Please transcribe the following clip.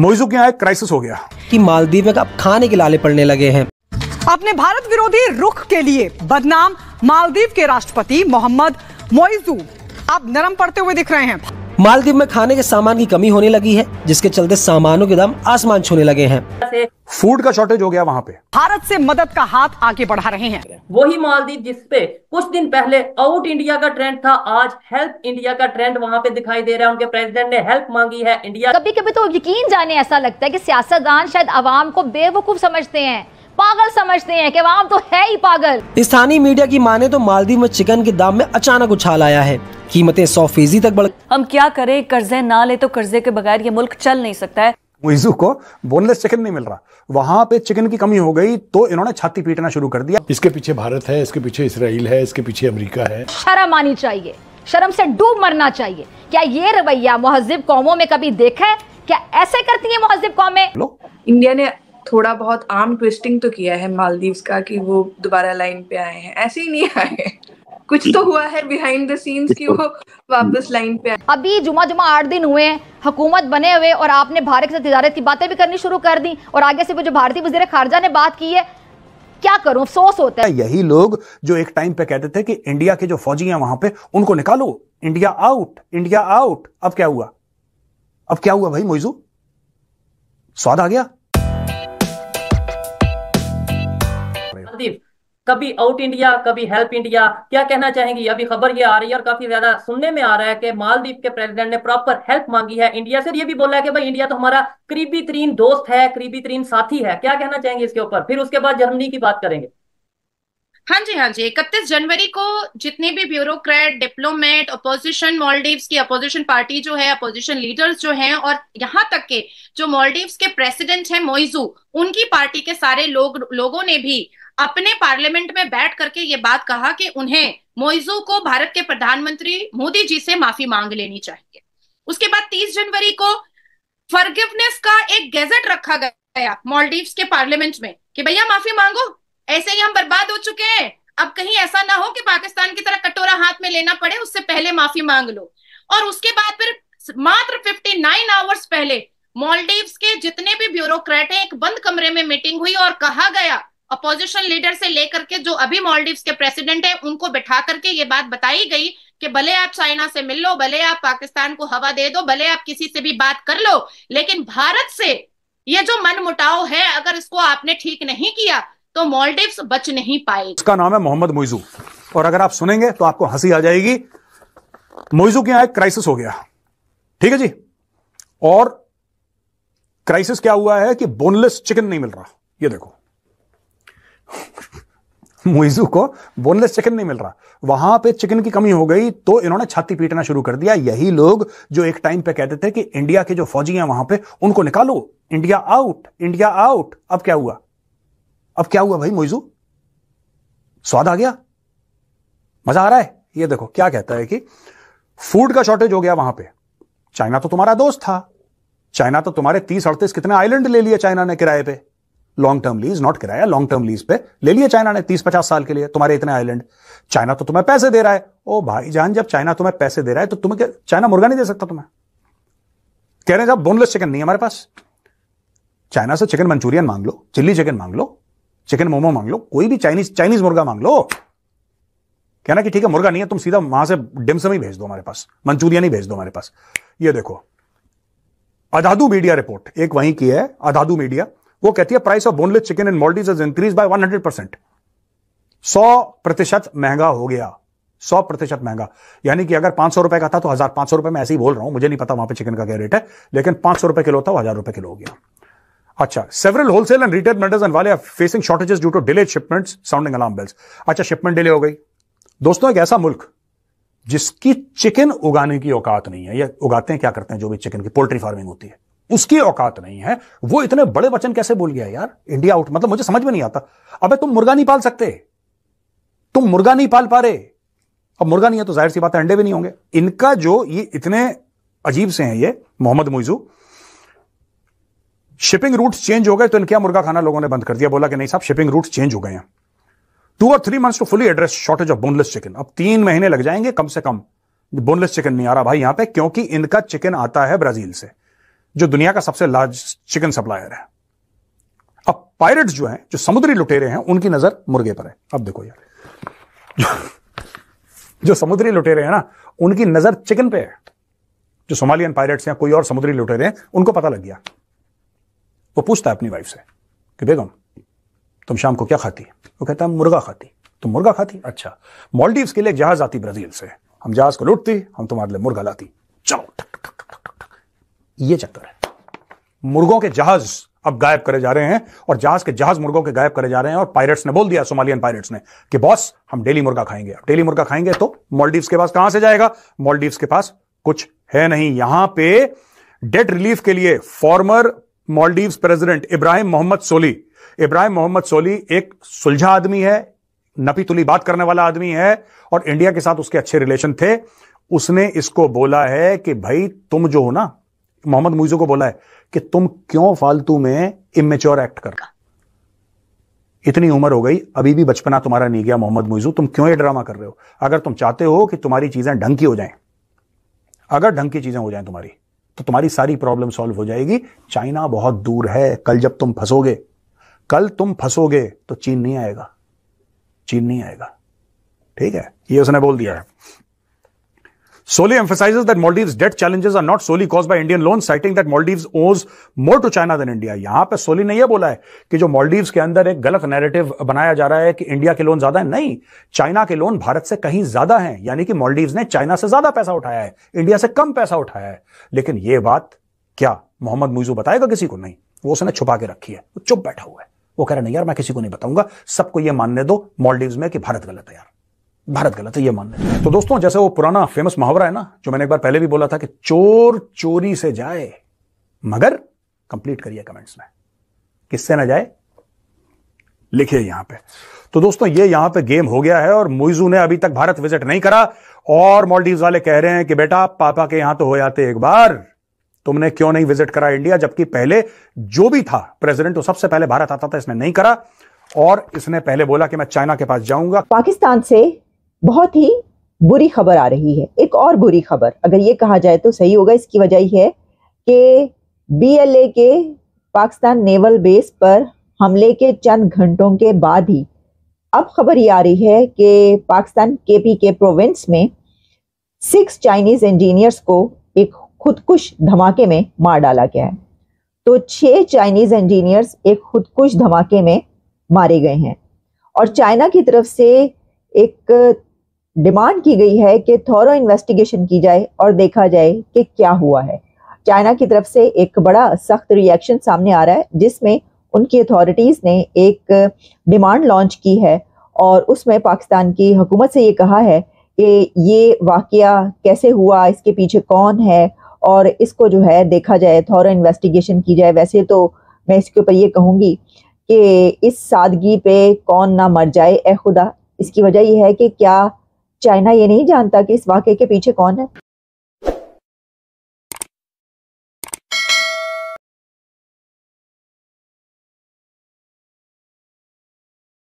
मोइजू के यहाँ क्राइसिस हो गया कि मालदीव में तो अब खाने के लाले पड़ने लगे हैं अपने भारत विरोधी रुख के लिए बदनाम मालदीव के राष्ट्रपति मोहम्मद मोइजू अब नरम पड़ते हुए दिख रहे हैं मालदीव में खाने के सामान की कमी होने लगी है जिसके चलते सामानों के दाम आसमान छूने लगे हैं फूड का शॉर्टेज हो गया वहाँ पे भारत से मदद का हाथ आगे बढ़ा रहे हैं वही मालदीव जिसपे कुछ दिन पहले आउट इंडिया का ट्रेंड था आज हेल्प इंडिया का ट्रेंड वहाँ पे दिखाई दे रहा है उनके प्रेसिडेंट ने हेल्प मांगी है इंडिया कभी कभी तो यकीन जाने ऐसा लगता है की सियासतदान शायद आवाम को बेवकूफ समझते हैं पागल समझते हैं कि वहाँ तो है ही पागल स्थानीय मीडिया की माने तो मालदीव में चिकन के दाम में अचानक उछाल आया है कीमतें सौ फीसदी तक बढ़ हम क्या करें कर्जे ना ले तो कर्जे के बगैर ये मुल्क चल नहीं सकता है मुइजू को बोनलेस चिकन नहीं मिल रहा वहां पे चिकन की कमी हो गई तो इन्होंने छाती पीटना शुरू कर दिया इसके पीछे भारत है इसके पीछे इसराइल है इसके पीछे अमेरिका है शर्म आनी चाहिए शर्म से डूब मरना चाहिए क्या ये रवैया महजिब कौमों में कभी देखा है क्या ऐसे करती है महजिब कौमें इंडिया ने थोड़ा बहुत आर्म ट्विस्टिंग तो किया है मालदीव का कि वो दोबारा लाइन पे आए हैं ऐसे ही नहीं आए कुछ तो हुआ है बिहाइंड द सीन्स कि वो वापस लाइन पे आए अभी जुमा जुमा आठ दिन हुए हैं हुकूमत बने हुए और आपने भारत के साथ तजारत की बातें भी करनी शुरू कर दी और आगे से जो भारतीय वजीर खारजा ने बात की है क्या करूं अफसोस होता है यही लोग जो एक टाइम पे कहते थे कि इंडिया के जो फौजी हैं वहां पे उनको निकालो इंडिया आउट इंडिया आउट अब क्या हुआ अब क्या हुआ भाई मोइजू स्वाद आ गया कभी आउट इंडिया कभी हेल्प इंडिया क्या कहना चाहेंगी अभी खबर ये आ रही है और काफी ज्यादा सुनने में आ रहा है कि मालदीव के प्रेसिडेंट ने प्रॉपर हेल्प मांगी है इंडिया से ये भी बोला है कि भाई इंडिया तो हमारा करीबी तरीन दोस्त है करीबी तरीन साथी है क्या कहना चाहेंगे इसके ऊपर फिर उसके बाद जर्मनी की बात करेंगे हाँ जी हाँ जी इकतीस जनवरी को जितने भी ब्यूरोक्रेट डिप्लोमेट अपोजिशन मॉलडीव्स की अपोजिशन पार्टी जो है अपोजिशन लीडर्स जो हैं और यहाँ तक के जो मॉलडीव्स के प्रेसिडेंट हैं मोइजू उनकी पार्टी के सारे लोग लोगों ने भी अपने पार्लियामेंट में बैठ करके ये बात कहा कि उन्हें मोइजू को भारत के प्रधानमंत्री मोदी जी से माफी मांग लेनी चाहिए उसके बाद 30 जनवरी को फर्गिवनेस का एक गैजेट रखा गया मॉलडीव के पार्लियामेंट में कि भैया माफी मांगो ऐसे ही हम बर्बाद हो चुके हैं अब कहीं ऐसा ना हो कि पाकिस्तान की तरह कटोरा हाथ में लेना पड़े उससे पहले माफी मांग लो और उसके बाद फिर मात्र 59 आवर्स पहले मॉलडीव्स के जितने भी ब्यूरोक्रेट हैं एक बंद कमरे में मीटिंग हुई और कहा गया अपोजिशन लीडर से लेकर के जो अभी मॉलडीव्स के प्रेसिडेंट है उनको बैठा करके ये बात बताई गई कि भले आप चाइना से मिल लो भले आप पाकिस्तान को हवा दे दो भले आप किसी से भी बात कर लो लेकिन भारत से ये जो मन मुटाव है अगर इसको आपने ठीक नहीं किया तो मॉलडीव्स बच नहीं पाए उसका नाम है मोहम्मद मोइजू और अगर आप सुनेंगे तो आपको हंसी आ जाएगी मोइजू के यहां एक क्राइसिस हो गया ठीक है जी और क्राइसिस क्या हुआ है कि बोनलेस चिकन नहीं मिल रहा ये देखो मुइजू को बोनलेस चिकन नहीं मिल रहा वहां पे चिकन की कमी हो गई तो इन्होंने छाती पीटना शुरू कर दिया यही लोग जो एक टाइम पे कहते थे कि इंडिया के जो फौजी हैं वहां पे उनको निकालो इंडिया आउट इंडिया आउट अब क्या हुआ अब क्या हुआ भाई मुइजू स्वाद आ गया मजा आ रहा है ये देखो क्या कहता है कि फूड का शॉर्टेज हो गया वहां पे चाइना तो तुम्हारा दोस्त था चाइना तो तुम्हारे तीस अड़तीस कितने आइलैंड ले लिए चाइना ने किराए पे लॉन्ग टर्म लीज नॉट किराया लॉन्ग टर्म लीज पे ले लिया चाइना ने तीस पचास साल के लिए तुम्हारे इतने आइलैंड चाइना तो तुम्हें पैसे दे रहा है ओ भाई जान जब चाइना तुम्हें पैसे दे रहा है तो तुम्हें चाइना मुर्गा नहीं दे सकता तुम्हें कह रहे हैं बोनलेस चिकन नहीं हमारे पास चाइना से चिकन मंचूरियन मांग लो चिल्ली चिकन मांग लो चिकन मोमो मांग लो कोई भी चाइनीज चाइनीज मुर्गा मांग लो कहना कि ठीक है मुर्गा नहीं है तुम सीधा वहां से डिमसम ही भेज दो हमारे पास मंचूरियन ही भेज दो हमारे पास ये देखो अदादू मीडिया रिपोर्ट एक वहीं की है अदादू मीडिया वो कहती है price of boneless chicken in Maldives is increase by 100 percent सौ प्रतिशत महंगा हो गया सौ प्रतिशत महंगा यानी कि अगर पांच सौ रुपए का था तो हजार पांच सौ रुपए में ऐसे ही बोल रहा हूं मुझे नहीं पता वहां पे चिकन का क्या रेट है लेकिन पांच सौ रुपए किलो था वो हजार रुपए किलो हो गया अच्छा several wholesale and retail traders and वाले facing shortages due to delay shipment sounding alarm bells अच्छा शिपमेंट डिले हो गई दोस्तों एक ऐसा मुल्क जिसकी चिकन उगाने की औकात नहीं है ये उगाते हैं क्या करते हैं जो भी चिकन की पोल्ट्री फार्मिंग होती है उसकी औकात नहीं है वो इतने बड़े वचन कैसे बोल गया यार इंडिया आउट मतलब मुझे समझ में नहीं आता अबे तुम मुर्गा नहीं पाल सकते तुम मुर्गा नहीं पाल पा रहे अब मुर्गा नहीं है तो जाहिर सी बात है अंडे भी नहीं होंगे इनका जो ये इतने अजीब से हैं ये Mohammed Muizzu shipping route change हो गए तो इनके मुर्गा खाना लोगों ने बंद कर दिया बोला कि नहीं साहब शिपिंग रूट चेंज हो गए हैं टू और three months to fully address shortage of boneless chicken अब तीन महीने लग जाएंगे कम से कम बोनलेस चिकन नहीं आ रहा भाई यहां पे क्योंकि इनका चिकन आता है ब्राजील से जो दुनिया का सबसे लार्ज चिकन सप्लायर है अब पायरेट्स जो हैं जो समुद्री लुटेरे हैं उनकी नजर मुर्गे पर है अब देखो यार जो, जो समुद्री लुटेरे हैं ना उनकी नजर चिकन पे है जो सोमालियन पायरेट्स हैं कोई और समुद्री लुटेरे हैं उनको पता लग गया वो पूछता है अपनी वाइफ से कि बेगम तुम शाम को क्या खाती वो कहता है मुर्गा खाती तुम मुर्गा खाती अच्छा मॉलडीव्स के लिए जहाज आती ब्राजील से हम जहाज को लूटती हम तुम्हारे लिए मुर्गा लाती चलो ये चक्कर है मुर्गों के जहाज अब गायब करे जा रहे हैं और जहाज के जहाज मुर्गों के गायब करे जा रहे हैं और पायरेट्स ने बोल दिया सोमालियन पायरेट्स ने कि बॉस हम डेली मुर्गा खाएंगे अब डेली मुर्गा खाएंगे तो मॉलडीव के पास कहां से जाएगा मॉलडीव के पास कुछ है नहीं यहां पे डेट रिलीफ के लिए फॉर्मर मॉलडीव प्रेसिडेंट इब्राहिम मोहम्मद सोली इब्राहिम मोहम्मद सोली एक सुलझा आदमी है नपी तुली बात करने वाला आदमी है और इंडिया के साथ उसके अच्छे रिलेशन थे उसने इसको बोला है कि भाई तुम जो हो ना मोहम्मद मुइजो को बोला है कि तुम क्यों फालतू में इमेच्योर एक्ट कर इतनी उम्र हो गई अभी भी बचपना तुम्हारा नहीं गया मोहम्मद मुइजू तुम क्यों ये ड्रामा कर रहे हो अगर तुम चाहते हो कि तुम्हारी चीजें ढंग की हो जाएं अगर ढंग की चीजें हो जाएं तुम्हारी तो तुम्हारी सारी प्रॉब्लम सॉल्व हो जाएगी चाइना बहुत दूर है कल जब तुम फंसोगे कल तुम फंसोगे तो चीन नहीं आएगा चीन नहीं आएगा ठीक है ये उसने बोल दिया है Soli emphasizes that Maldives' debt challenges are not solely caused by Indian loans, citing that Maldives owes more to China than India. यहां पे सोली ने यह बोला है कि जो मालदीव्स के अंदर एक गलत नैरेटिव बनाया जा रहा है कि इंडिया के लोन ज्यादा है नहीं चाइना के लोन भारत से कहीं ज्यादा हैं यानी कि मालदीव्स ने चाइना से ज्यादा पैसा उठाया है इंडिया से कम पैसा उठाया है लेकिन यह बात क्या मोहम्मद मुइजू बताएगा किसी को नहीं वो उसने छुपा के रखी है वो चुप बैठा हुआ है वो कह रहा नहीं यार मैं किसी को नहीं बताऊंगा सबको यह मानने दो मालदीव्स में कि भारत गलत है यार भारत गलत है ये मानने तो दोस्तों जैसे वो पुराना फेमस मुहावरा है ना जो मैंने एक बार पहले भी बोला था कि चोर चोरी से जाए मगर कंप्लीट करिए कमेंट्स में किससे ना जाए लिखिए यहां पे तो दोस्तों ये यहां पे गेम हो गया है और मुइजू ने अभी तक भारत विजिट नहीं करा और मॉलडीव वाले कह रहे हैं कि बेटा पापा के यहां तो हो जाते एक बार तुमने क्यों नहीं विजिट करा इंडिया जबकि पहले जो भी था प्रेसिडेंट वो तो सबसे पहले भारत आता था इसने नहीं करा और इसने पहले बोला कि मैं चाइना के पास जाऊंगा पाकिस्तान से बहुत ही बुरी खबर आ रही है एक और बुरी खबर अगर ये कहा जाए तो सही होगा इसकी वजह है कि बीएलए के पाकिस्तान नेवल बेस पर हमले के चंद घंटों के बाद ही अब खबर ये आ रही है कि पाकिस्तान के पी के प्रोविंस में सिक्स चाइनीज इंजीनियर्स को एक खुदकुश धमाके में मार डाला गया है तो छह चाइनीज इंजीनियर्स एक खुदकुश धमाके में मारे गए हैं और चाइना की तरफ से एक डिमांड की गई है कि थोरो इन्वेस्टिगेशन की जाए और देखा जाए कि क्या हुआ है चाइना की तरफ से एक बड़ा सख्त रिएक्शन सामने आ रहा है जिसमें उनकी अथॉरिटीज़ ने एक डिमांड लॉन्च की है और उसमें पाकिस्तान की हुकूमत से ये कहा है कि ये वाक़ कैसे हुआ इसके पीछे कौन है और इसको जो है देखा जाए थॉरो इन्वेस्टिगेशन की जाए वैसे तो मैं इसके ऊपर ये कहूँगी कि इस सादगी पे कौन ना मर जाए ए खुदा इसकी वजह यह है कि क्या चाइना ये नहीं जानता कि इस वाक्य के पीछे कौन है